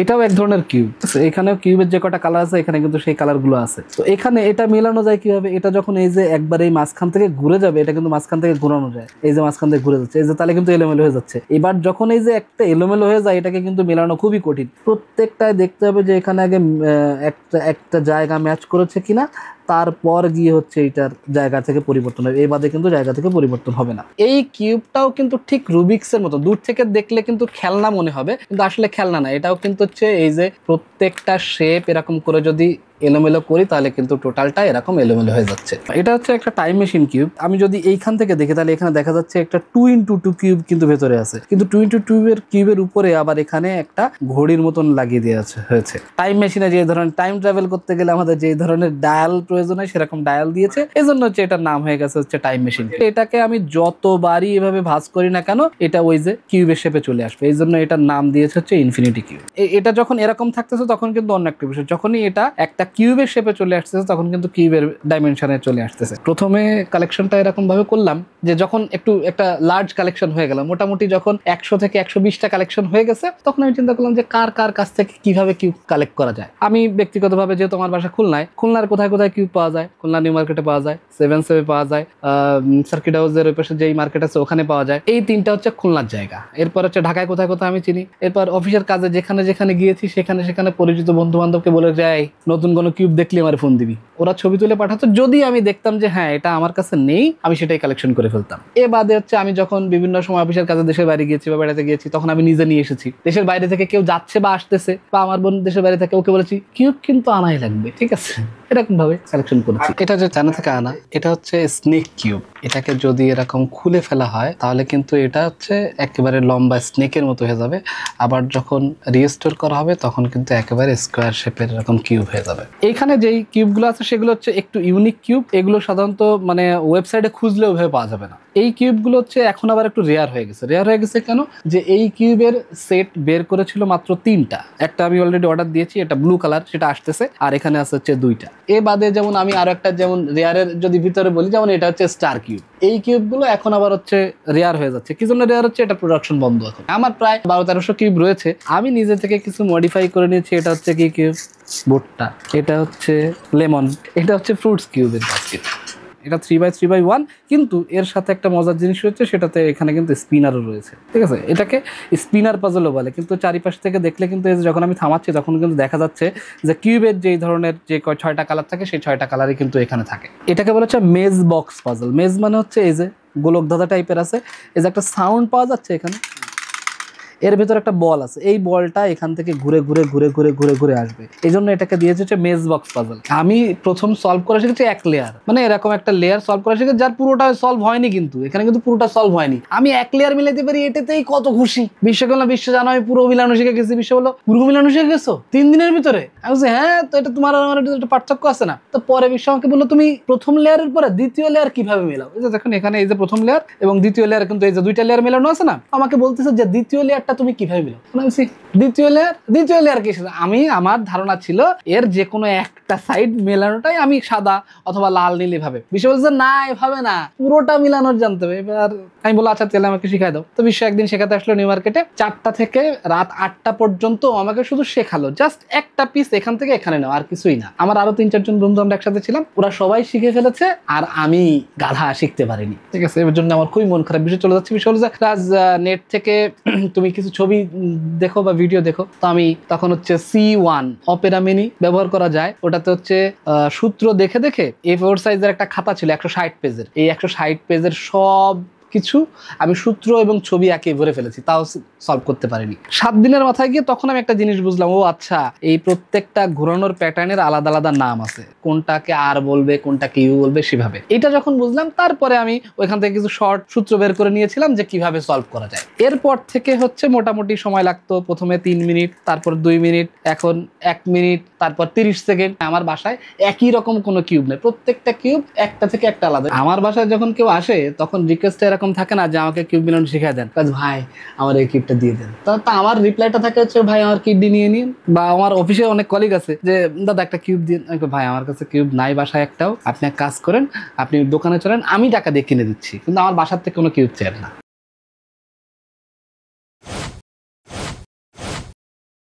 এটাও এক ধরনের কিউব এখানেও কিউবের যে কটা কালার আছে এখানে কিন্তু সেই কালারগুলো আছে তো এখানে এটা মেলানো যায় কিভাবে এটা যখন এই যে একবার এই মাঝখান থেকে ঘুরে যাবে এটা কিন্তু মাঝখান থেকে ঘুরানো যায় এই যে মাঝখান থেকে ঘুরে যাচ্ছে এই যে তাহলে কিন্তু এলোমেলো হয়ে যাচ্ছে এবার যখন এই যে একটা এলোমেলো হয়ে যায় এটাকে কিন্তু মেলানো খুবই কঠিন প্রত্যেকটায় দেখতে হবে যে এখানে আগে একটা একটা জায়গা ম্যাচ করেছে কিনা তারপর গিয়ে হচ্ছে এটার জায়গা থেকে পরিবর্তন হবে এই বাদে কিন্তু জায়গা থেকে পরিবর্তন হবে না এই কিউবটাও কিন্তু ঠিক রুবিক্সের মতো দূর থেকে দেখলে কিন্তু খেলনা মনে হবে কিন্তু আসলে খেলনা না এটাও কিন্তু হচ্ছে এই যে প্রত্যেকটা শেপ এরকম করে যদি এলোমেলো করি তাহলে কিন্তু টোটালটা এরকম এলোমেলো হয়ে যাচ্ছে এটা হচ্ছে একটা টাইম মেশিন কিউব আমি যদি এইখান থেকে দেখি তাহলে এখানে দেখা যাচ্ছে একটা টু ইন্টু টু কিউব কিন্তু ভেতরে আছে কিন্তু টু ইন্টু টু এর কিউবের উপরে আবার এখানে একটা ঘড়ির মতন লাগিয়ে দেওয়া হয়েছে টাইম মেশিনে যে ধরনের টাইম ট্রাভেল করতে গেলে আমাদের যে ধরনের ডায়াল প্রয়োজন হয় সেরকম ডায়াল দিয়েছে এই জন্য হচ্ছে এটার নাম হয়ে গেছে হচ্ছে টাইম মেশিন এটাকে আমি যতবারই এভাবে ভাস করি না কেন এটা ওই যে কিউবের শেপে চলে আসবে এই জন্য এটার নাম দিয়েছে হচ্ছে ইনফিনিটি কিউব এটা যখন এরকম থাকতেছে তখন কিন্তু অন্য একটা বিষয় যখনই এটা একটা কিউবের শেপে চলে আসতেছে তখন কিন্তু কিউবের ডাইমেনশনে চলে আসতেছে প্রথমে কালেকশনটা ভাবে করলাম যে যখন একটু একটা লার্জ কালেকশন হয়ে গেল মোটামুটি যখন একশো থেকে একশো বিশটা কালেকশন হয়ে গেছে তখন আমি চিন্তা করলাম যে কার কার কাছ থেকে কিভাবে কিউব কালেক্ট করা যায় আমি ব্যক্তিগতভাবে যেহেতু আমার বাসা খুলনায় খুলনার কোথায় কোথায় কিউব পাওয়া যায় খুলনা নিউ মার্কেটে পাওয়া যায় সেভেন সেভে পাওয়া যায় সার্কিট হাউসের ওই পাশে যেই মার্কেট আছে ওখানে পাওয়া যায় এই তিনটা হচ্ছে খুলনার জায়গা এরপর হচ্ছে ঢাকায় কোথায় কোথায় আমি চিনি এরপর অফিসের কাজে যেখানে যেখানে গিয়েছি সেখানে সেখানে পরিচিত বন্ধু বান্ধবকে বলে যাই নতুন दोनों क्यूब देख लिए हमारे फोन दीवी ওরা ছবি তুলে পাঠাতো যদি আমি দেখতাম যে হ্যাঁ এটা আমার কাছে নেই আমি সেটাই কালেকশন করে ফেলতাম এ বাদে হচ্ছে আমি যখন বিভিন্ন সময় অফিসের কাজে দেশের বাইরে গিয়েছি বা বেড়াতে গিয়েছি তখন আমি নিজে নিয়ে এসেছি দেশের বাইরে থেকে কেউ যাচ্ছে বা আসতেছে বা আমার বোন দেশের বাইরে থেকে ওকে বলেছি কিউব কিন্তু আনাই লাগবে ঠিক আছে এরকম ভাবে কালেকশন করেছি এটা যে জানা থেকে আনা এটা হচ্ছে স্নেক কিউব এটাকে যদি এরকম খুলে ফেলা হয় তাহলে কিন্তু এটা হচ্ছে একেবারে লম্বা স্নেকের মতো হয়ে যাবে আবার যখন রিস্টোর করা হবে তখন কিন্তু একেবারে স্কোয়ার শেপের এরকম কিউব হয়ে যাবে এখানে যেই কিউবগুলো আছে সেগুলো হচ্ছে একটু ইউনিক কিউব এগুলো সাধারণত মানে ওয়েবসাইটে খুঁজলে ওভাবে পাওয়া যাবে না এই কিউবগুলো হচ্ছে এখন আবার একটু রেয়ার হয়ে গেছে রেয়ার হয়ে গেছে কেন যে এই কিউবের সেট বের করেছিল মাত্র তিনটা একটা আমি অলরেডি অর্ডার দিয়েছি এটা ব্লু কালার সেটা আসতেছে আর এখানে আসছে হচ্ছে দুইটা এ বাদে যেমন আমি আরো একটা যেমন রেয়ারের যদি ভিতরে বলি যেমন এটা হচ্ছে স্টার কিউব এই কিউবগুলো এখন আবার হচ্ছে রেয়ার হয়ে যাচ্ছে কি জন্য রেয়ার হচ্ছে এটা প্রোডাকশন বন্ধ এখন আমার প্রায় বারো তেরোশো কিউব রয়েছে আমি নিজে থেকে কিছু মডিফাই করে নিয়েছি এটা হচ্ছে কি কিউব বোটটা এটা হচ্ছে লেমন এটা হচ্ছে ফ্রুটস কিউবের বাস্কেট এটা three by three by one কিন্তু এর সাথে একটা মজার জিনিস হচ্ছে সেটাতে এখানে কিন্তু স্পিনারও রয়েছে ঠিক আছে এটাকে স্পিনার পাজলও বলে কিন্তু চারিপাশ থেকে দেখলে কিন্তু যখন আমি থামাচ্ছি তখন কিন্তু দেখা যাচ্ছে যে কিউবের যেই ধরনের যে ছয়টা কালার থাকে সেই ছয়টা কালারই কিন্তু এখানে থাকে এটাকে বলা হচ্ছে মেজ বক্স পাজল মেজ মানে হচ্ছে এই যে গোলকধাঁধা টাইপের আছে এই যে একটা সাউন্ড পাওয়া যাচ্ছে এখানে এর ভেতর একটা বল আছে এই বলটা এখান থেকে ঘুরে ঘুরে ঘুরে ঘুরে ঘুরে ঘুরে আসবে এই জন্য এটাকে দিয়েছে হচ্ছে মেজ বক্স পাজল আমি প্রথম সলভ করে শিখেছি এক লেয়ার মানে এরকম একটা লেয়ার সলভ করে শিখেছি যার পুরোটা সলভ হয়নি কিন্তু এখানে কিন্তু পুরোটা সলভ হয়নি আমি এক লেয়ার মিলাইতে পারি এটাতেই কত খুশি বিশ্ব কেন বিশ্ব জানো আমি পুরো মিলানো শিখে গেছি বিশ্ব বলো পুরো মিলানো শিখে গেছো তিন দিনের ভিতরে আমি বলছি হ্যাঁ তো এটা তোমার আমার একটা পার্থক্য আছে না তো পরে বিশ্ব আমাকে বললো তুমি প্রথম লেয়ারের পরে দ্বিতীয় লেয়ার কিভাবে মেলাও এই যে দেখুন এখানে এই যে প্রথম লেয়ার এবং দ্বিতীয় লেয়ার কিন্তু এই যে দুইটা লেয়ার মেলানো আছে না আমাকে বলতেছে যে দ্বিতীয় লেয়ার লেয়ারটা তুমি কিভাবে মিলো মানে দ্বিতীয় লেয়ার দ্বিতীয় লেয়ার কি আমি আমার ধারণা ছিল এর যে কোনো একটা সাইড মেলানোটাই আমি সাদা অথবা লাল নীল এভাবে বিষয় বলছে না এভাবে না পুরোটা মিলানোর জানতে হবে এবার আমি বলো আচ্ছা তাহলে আমাকে শিখাই দাও তো বিশ্ব একদিন শেখাতে আসলো নিউ মার্কেটে চারটা থেকে রাত আটটা পর্যন্ত আমাকে শুধু শেখালো জাস্ট একটা পিস এখান থেকে এখানে নেওয়া আর কিছুই না আমার আরো তিন চারজন বন্ধু আমরা একসাথে ছিলাম ওরা সবাই শিখে ফেলেছে আর আমি গাধা শিখতে পারিনি ঠিক আছে এর জন্য আমার খুবই মন খারাপ বিষয় চলে যাচ্ছে বিষয় হলো যে নেট থেকে তুমি কিছু ছবি দেখো বা ভিডিও দেখো তো আমি তখন হচ্ছে সি ওয়ান অপেরা মিনি ব্যবহার করা যায় ওটাতে হচ্ছে সূত্র দেখে দেখে এ ফোর সাইজের একটা খাতা ছিল একশো ষাট পেজের এই একশো ষাট পেজের সব কিছু আমি সূত্র এবং ছবি একে ভরে ফেলেছি তাও সলভ করতে পারিনি সাত দিনের মাথায় গিয়ে তখন আমি একটা জিনিস বুঝলাম ও আচ্ছা এই প্রত্যেকটা ঘুরানোর প্যাটার্নের আলাদা আলাদা নাম আছে কোনটাকে আর বলবে কোনটাকে ইউ বলবে সেভাবে এটা যখন বুঝলাম তারপরে আমি ওইখান থেকে কিছু শর্ট সূত্র বের করে নিয়েছিলাম যে কিভাবে সলভ করা যায় এরপর থেকে হচ্ছে মোটামুটি সময় লাগতো প্রথমে তিন মিনিট তারপর দুই মিনিট এখন এক মিনিট তারপর তিরিশ সেকেন্ড আমার বাসায় একই রকম কোনো কিউব নেই প্রত্যেকটা কিউব একটা থেকে একটা আলাদা আমার বাসায় যখন কেউ আসে তখন রিকোয়েস্ট এরকম থাকে না যে আমাকে কিউব মিলানো শিখিয়ে দেন কাজ ভাই আমার এই কিটটা দিয়ে দেন তা আমার রিপ্লাইটা থাকে হচ্ছে ভাই আমার কিডনি নিয়ে নিন বা আমার অফিসে অনেক কলিগ আছে যে দাদা একটা কিউব দিন ভাই আমার কাছে কিউব নাই বাসায় একটাও আপনি এক কাজ করেন আপনি দোকানে চলেন আমি টাকা দিয়ে কিনে দিচ্ছি কিন্তু আমার বাসার থেকে কোনো কিউব চাই না